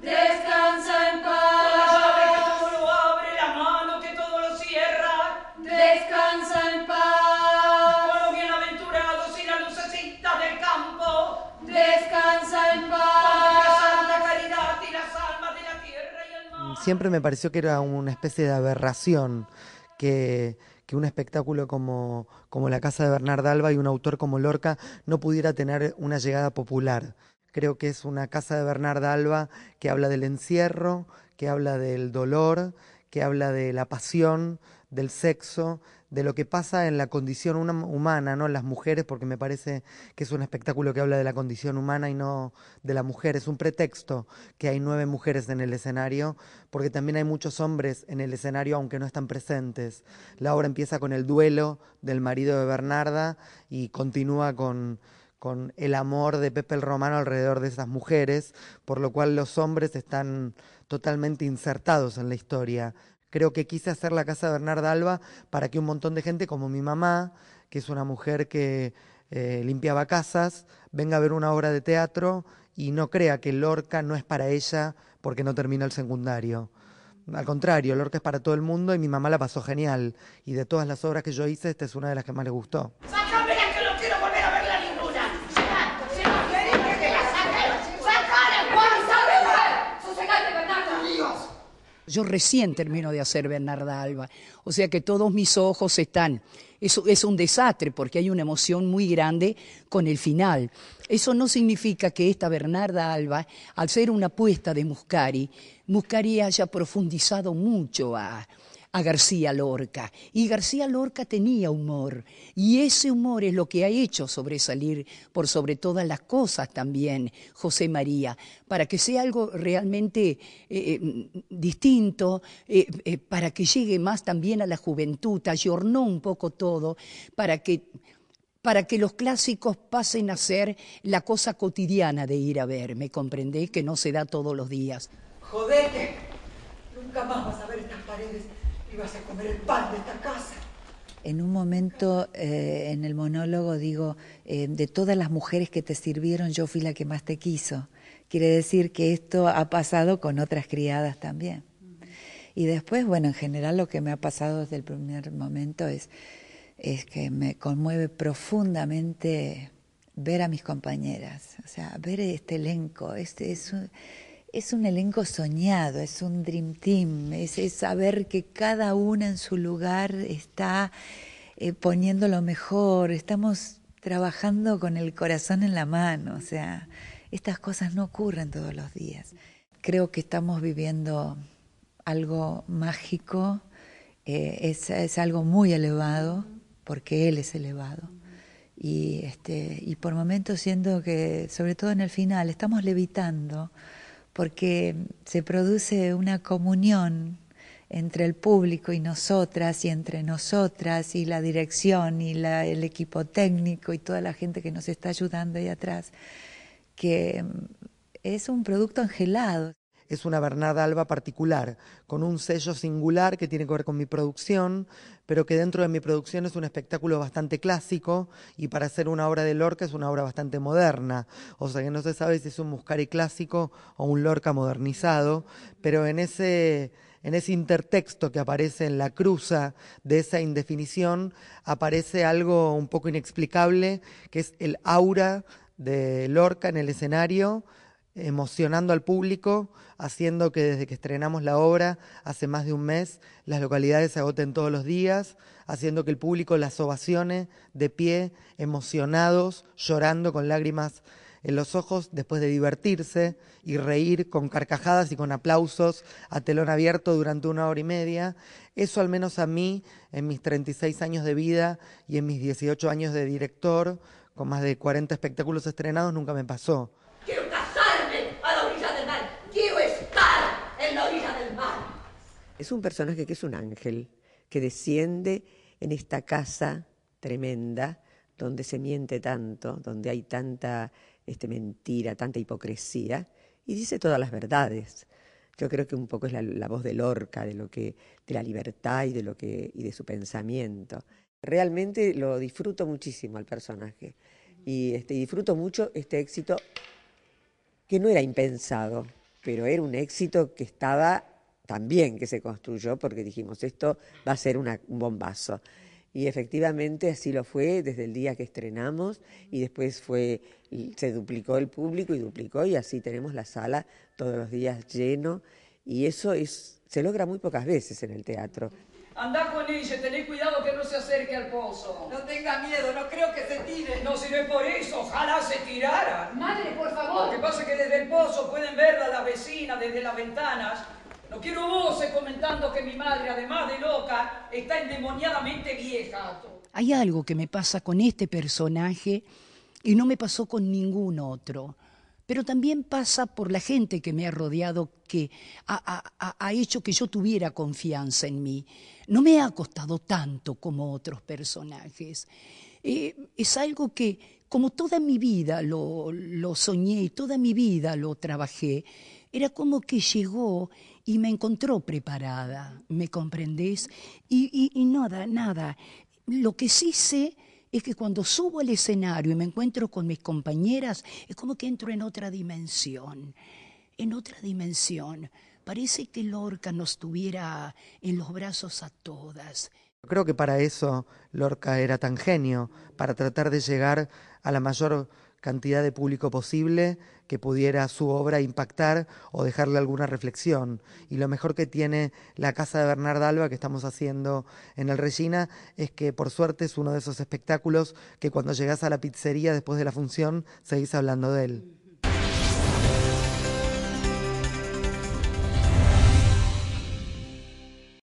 Descansa en paz. Con la llave que todo lo abre, la mano que todo lo cierra. Descansa en paz. Con los bienaventurados y la lucecita del campo. Descansa en paz. Con la santa caridad y las almas de la tierra y el mar. Siempre me pareció que era una especie de aberración que que un espectáculo como, como La Casa de Bernard Alba y un autor como Lorca no pudiera tener una llegada popular. Creo que es una casa de Bernarda Alba que habla del encierro, que habla del dolor, que habla de la pasión, del sexo, de lo que pasa en la condición humana, no las mujeres, porque me parece que es un espectáculo que habla de la condición humana y no de la mujer. Es un pretexto que hay nueve mujeres en el escenario, porque también hay muchos hombres en el escenario, aunque no están presentes. La obra empieza con el duelo del marido de Bernarda y continúa con con el amor de Pepe el Romano alrededor de esas mujeres, por lo cual los hombres están totalmente insertados en la historia. Creo que quise hacer la casa de Bernarda Alba para que un montón de gente, como mi mamá, que es una mujer que eh, limpiaba casas, venga a ver una obra de teatro y no crea que Lorca no es para ella porque no termina el secundario. Al contrario, Lorca es para todo el mundo y mi mamá la pasó genial. Y de todas las obras que yo hice, esta es una de las que más le gustó. Yo recién termino de hacer Bernarda Alba, o sea que todos mis ojos están. Eso es un desastre porque hay una emoción muy grande con el final. Eso no significa que esta Bernarda Alba, al ser una apuesta de Muscari, Muscari haya profundizado mucho a, a García Lorca. Y García Lorca tenía humor, y ese humor es lo que ha hecho sobresalir por sobre todas las cosas también José María, para que sea algo realmente eh, eh, distinto, eh, para que llegue más también a la juventud, ayornó un poco todo, para que para que los clásicos pasen a ser la cosa cotidiana de ir a ver, ¿me comprendéis? Que no se da todos los días. ¡Jodete! Nunca más vas a ver estas paredes vas a comer el pan de esta casa. En un momento eh, en el monólogo digo, eh, de todas las mujeres que te sirvieron, yo fui la que más te quiso. Quiere decir que esto ha pasado con otras criadas también. Y después, bueno, en general lo que me ha pasado desde el primer momento es, es que me conmueve profundamente ver a mis compañeras, o sea, ver este elenco. Este es un, es un elenco soñado, es un dream team, es, saber que cada una en su lugar está eh, poniendo lo mejor, estamos trabajando con el corazón en la mano, o sea, estas cosas no ocurren todos los días. Creo que estamos viviendo algo mágico, eh, es, es, algo muy elevado, porque Él es elevado. Y, este, y por momentos siento que, sobre todo en el final, estamos levitando porque se produce una comunión entre el público y nosotras y entre nosotras y la dirección y el equipo técnico y toda la gente que nos está ayudando ahí atrás, que es un producto angelado es una Bernarda Alba particular, con un sello singular que tiene que ver con mi producción, pero que dentro de mi producción es un espectáculo bastante clásico y para ser una obra de Lorca es una obra bastante moderna. O sea que no se sabe si es un Muscari clásico o un Lorca modernizado, pero en ese en ese intertexto que aparece en la cruza de esa indefinición, aparece algo un poco inexplicable, que es el aura de Lorca en el escenario, emocionando al público, haciendo que desde que estrenamos la obra hace más de un mes las localidades se agoten todos los días, haciendo que el público las ovacione de pie, emocionados, llorando con lágrimas en los ojos después de divertirse y reír con carcajadas y con aplausos a telón abierto durante una hora y media. Eso al menos a mí, en mis 36 años de vida y en mis 18 años de director, con más de 40 espectáculos estrenados, nunca me pasó. Es un personaje que es un ángel, que desciende en esta casa tremenda donde se miente tanto, donde hay tanta este, mentira, tanta hipocresía, y dice todas las verdades. Yo creo que un poco es la, voz de Lorca, de lo que, de la libertad y de lo que, y de su pensamiento. Realmente lo disfruto muchísimo al personaje. Y este, disfruto mucho este éxito que no era impensado, pero era un éxito que estaba también que se construyó porque dijimos esto va a ser un bombazo. Y efectivamente así lo fue desde el día que estrenamos y después fue se duplicó el público y duplicó y así tenemos la sala todos los días lleno y eso se logra muy pocas veces en el teatro. Andá con ella, tené cuidado que no se acerque al pozo. No tenga miedo, no creo que se tire. No, si no es por eso, ojalá se tirara. Madre, por favor. que pasa que desde el pozo pueden verla las vecinas, desde las ventanas, no quiero voces eh, comentando que mi madre, además de loca, está endemoniadamente vieja. Hay algo que me pasa con este personaje y no me pasó con ningún otro. Pero también pasa por la gente que me ha rodeado, que ha, hecho que yo tuviera confianza en mí. No me ha costado tanto como otros personajes. Eh, es algo que, como toda mi vida lo, soñé y toda mi vida lo trabajé, era como que llegó y me encontró preparada, ¿me comprendés? Y, y, nada, nada. Lo que sí sé es que cuando subo al escenario y me encuentro con mis compañeras, es como que entro en otra dimensión, en otra dimensión. Parece que Lorca nos tuviera en los brazos a todas. Creo que para eso Lorca era tan genio, para tratar de llegar a la mayor cantidad de público posible que pudiera su obra impactar o dejarle alguna reflexión. Y lo mejor que tiene la Casa de Bernard Alba que estamos haciendo en el Regina es que por suerte es uno de esos espectáculos que cuando llegas a la pizzería después de la función seguís hablando de él.